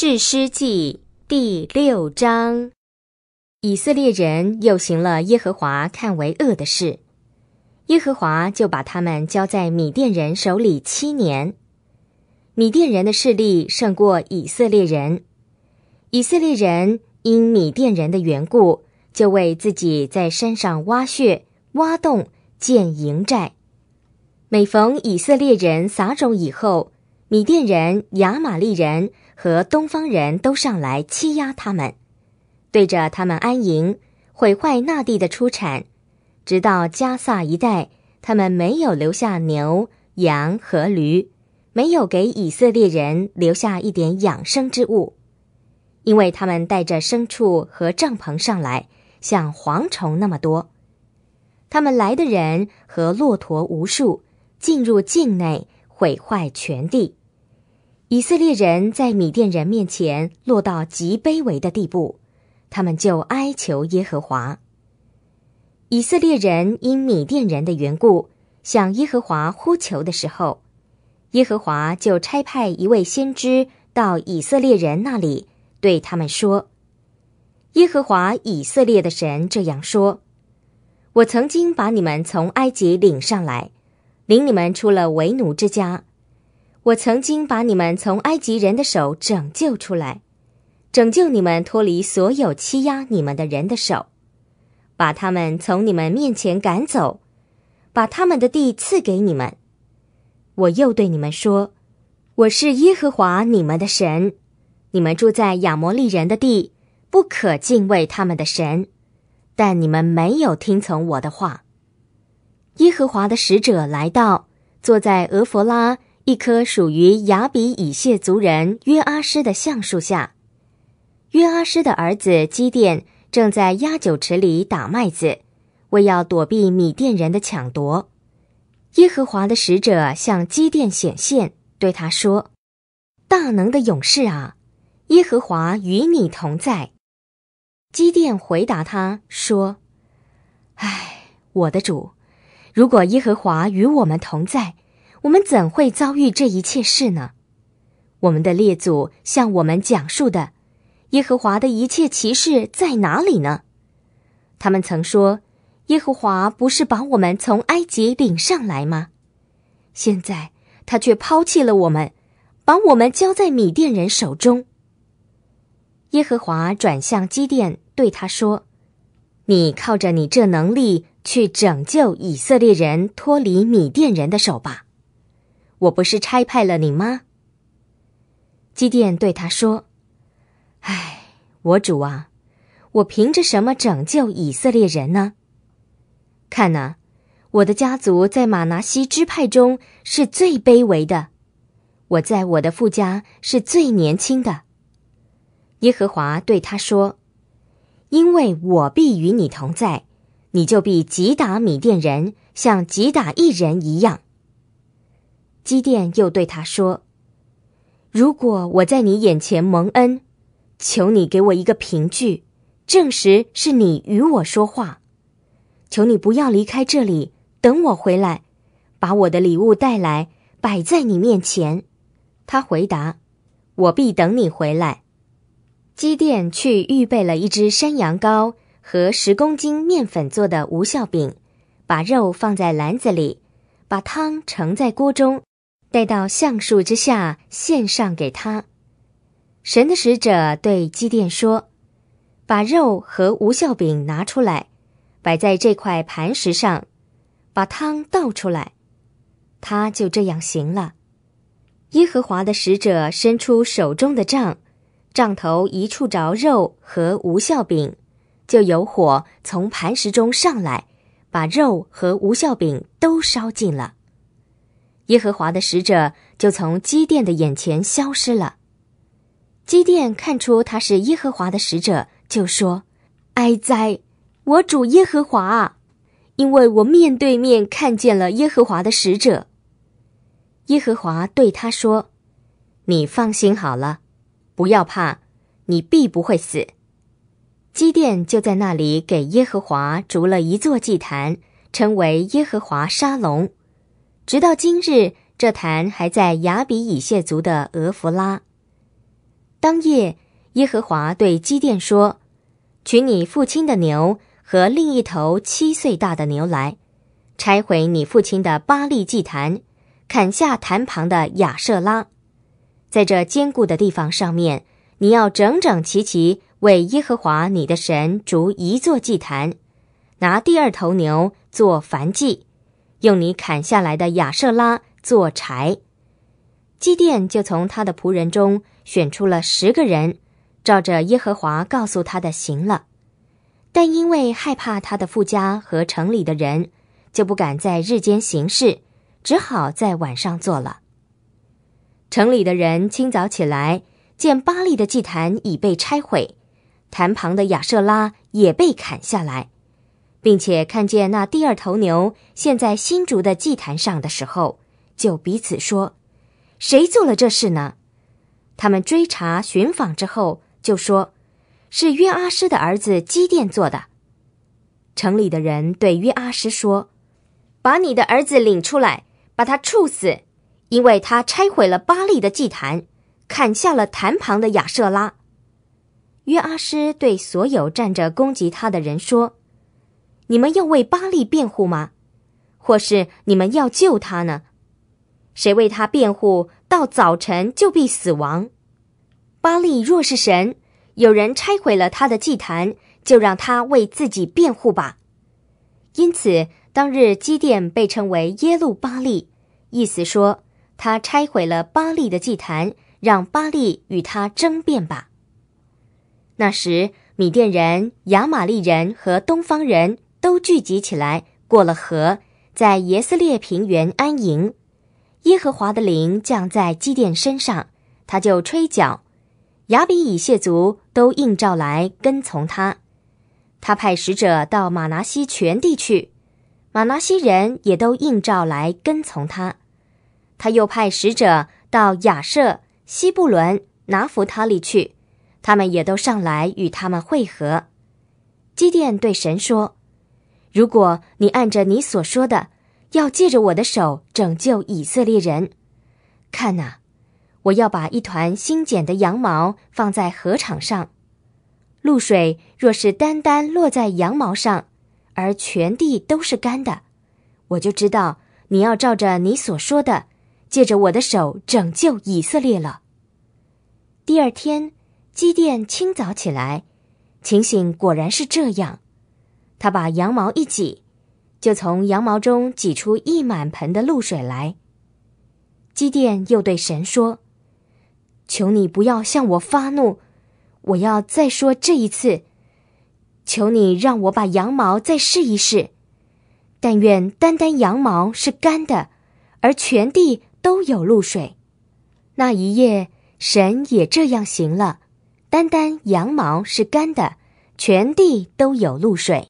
《士师记》第六章，以色列人又行了耶和华看为恶的事，耶和华就把他们交在米甸人手里七年。米甸人的势力胜过以色列人，以色列人因米甸人的缘故，就为自己在山上挖穴、挖洞、建营寨。每逢以色列人撒种以后，米甸人、亚玛力人和东方人都上来欺压他们，对着他们安营，毁坏那地的出产，直到加萨一带，他们没有留下牛、羊和驴，没有给以色列人留下一点养生之物，因为他们带着牲畜和帐篷上来，像蝗虫那么多，他们来的人和骆驼无数，进入境内，毁坏全地。以色列人在米甸人面前落到极卑微的地步，他们就哀求耶和华。以色列人因米甸人的缘故向耶和华呼求的时候，耶和华就差派一位先知到以色列人那里，对他们说：“耶和华以色列的神这样说：我曾经把你们从埃及领上来，领你们出了为奴之家。”我曾经把你们从埃及人的手拯救出来，拯救你们脱离所有欺压你们的人的手，把他们从你们面前赶走，把他们的地赐给你们。我又对你们说：我是耶和华你们的神。你们住在亚摩利人的地，不可敬畏他们的神，但你们没有听从我的话。耶和华的使者来到，坐在俄弗拉。一棵属于雅比以谢族人约阿施的橡树下，约阿施的儿子基甸正在压酒池里打麦子，为要躲避米甸人的抢夺。耶和华的使者向基甸显现，对他说：“大能的勇士啊，耶和华与你同在。”基甸回答他说：“唉，我的主，如果耶和华与我们同在。”我们怎会遭遇这一切事呢？我们的列祖向我们讲述的耶和华的一切骑士在哪里呢？他们曾说，耶和华不是把我们从埃及领上来吗？现在他却抛弃了我们，把我们交在米甸人手中。耶和华转向基甸，对他说：“你靠着你这能力去拯救以色列人脱离米甸人的手吧。”我不是差派了你吗？基甸对他说：“唉，我主啊，我凭着什么拯救以色列人呢？看呐，我的家族在马拿西支派中是最卑微的，我在我的父家是最年轻的。”耶和华对他说：“因为我必与你同在，你就必击打米甸人，像击打一人一样。”基甸又对他说：“如果我在你眼前蒙恩，求你给我一个凭据，证实是你与我说话。求你不要离开这里，等我回来，把我的礼物带来，摆在你面前。”他回答：“我必等你回来。”基甸去预备了一只山羊羔和十公斤面粉做的无效饼，把肉放在篮子里，把汤盛在锅中。带到橡树之下，献上给他。神的使者对基甸说：“把肉和无效饼拿出来，摆在这块磐石上，把汤倒出来，他就这样行了。”耶和华的使者伸出手中的杖，杖头一触着肉和无效饼，就有火从磐石中上来，把肉和无效饼都烧尽了。耶和华的使者就从基甸的眼前消失了。基甸看出他是耶和华的使者，就说：“哀哉，我主耶和华啊！因为我面对面看见了耶和华的使者。”耶和华对他说：“你放心好了，不要怕，你必不会死。”基甸就在那里给耶和华筑了一座祭坛，称为耶和华沙龙。直到今日，这坛还在雅比以谢族的俄弗拉。当夜，耶和华对基甸说：“取你父亲的牛和另一头七岁大的牛来，拆毁你父亲的巴利祭坛，砍下坛旁的亚舍拉，在这坚固的地方上面，你要整整齐齐为耶和华你的神逐一座祭坛，拿第二头牛做燔祭。”用你砍下来的亚舍拉做柴，基甸就从他的仆人中选出了十个人，照着耶和华告诉他的行了。但因为害怕他的富家和城里的人，就不敢在日间行事，只好在晚上做了。城里的人清早起来，见巴利的祭坛已被拆毁，坛旁的亚舍拉也被砍下来。并且看见那第二头牛陷在新竹的祭坛上的时候，就彼此说：“谁做了这事呢？”他们追查寻访之后，就说：“是约阿施的儿子基甸做的。”城里的人对约阿施说：“把你的儿子领出来，把他处死，因为他拆毁了巴利的祭坛，砍下了坛旁的亚瑟拉。”约阿施对所有站着攻击他的人说。你们要为巴利辩护吗？或是你们要救他呢？谁为他辩护，到早晨就必死亡。巴利若是神，有人拆毁了他的祭坛，就让他为自己辩护吧。因此，当日基甸被称为耶路巴利，意思说他拆毁了巴利的祭坛，让巴利与他争辩吧。那时，米甸人、亚玛利人和东方人。都聚集起来，过了河，在耶斯列平原安营。耶和华的灵降在基甸身上，他就吹角，雅比以谢族都应召来跟从他。他派使者到马拿西全地去，马拿西人也都应召来跟从他。他又派使者到亚舍、西布伦、拿弗他利去，他们也都上来与他们会合。基甸对神说。如果你按着你所说的，要借着我的手拯救以色列人，看呐，我要把一团新剪的羊毛放在禾场上，露水若是单单落在羊毛上，而全地都是干的，我就知道你要照着你所说的，借着我的手拯救以色列了。第二天，基甸清早起来，情形果然是这样。他把羊毛一挤，就从羊毛中挤出一满盆的露水来。基甸又对神说：“求你不要向我发怒，我要再说这一次。求你让我把羊毛再试一试。但愿单单羊毛是干的，而全地都有露水。”那一夜，神也这样行了：单单羊毛是干的，全地都有露水。